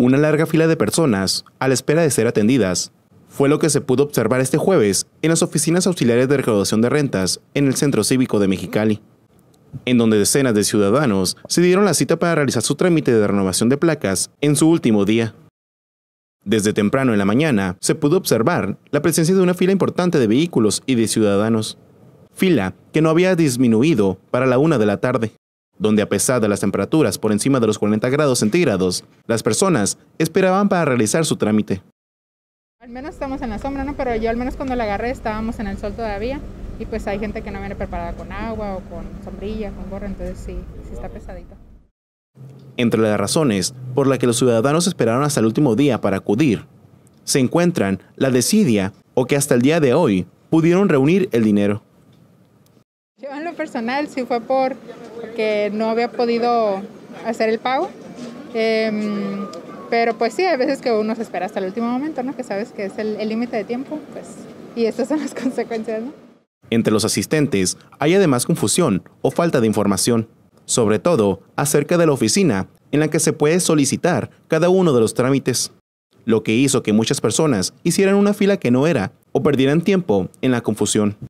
una larga fila de personas a la espera de ser atendidas. Fue lo que se pudo observar este jueves en las oficinas auxiliares de recaudación de rentas en el Centro Cívico de Mexicali, en donde decenas de ciudadanos se dieron la cita para realizar su trámite de renovación de placas en su último día. Desde temprano en la mañana se pudo observar la presencia de una fila importante de vehículos y de ciudadanos, fila que no había disminuido para la una de la tarde donde a pesar de las temperaturas por encima de los 40 grados centígrados, las personas esperaban para realizar su trámite. Al menos estamos en la sombra, ¿no? Pero yo al menos cuando la agarré estábamos en el sol todavía y pues hay gente que no viene preparada con agua o con sombrilla, con gorra, entonces sí, sí está pesadito. Entre las razones por las que los ciudadanos esperaron hasta el último día para acudir, se encuentran la desidia o que hasta el día de hoy pudieron reunir el dinero. Yo lo personal si fue por que no había podido hacer el pago. Em, pero pues sí, hay veces que uno se espera hasta el último momento, ¿no? Que sabes que es el límite de tiempo, pues. Y estas son las consecuencias, ¿no? Entre los asistentes hay además confusión o falta de información, sobre todo acerca de la oficina en la que se puede solicitar cada uno de los trámites, lo que hizo que muchas personas hicieran una fila que no era o perdieran tiempo en la confusión.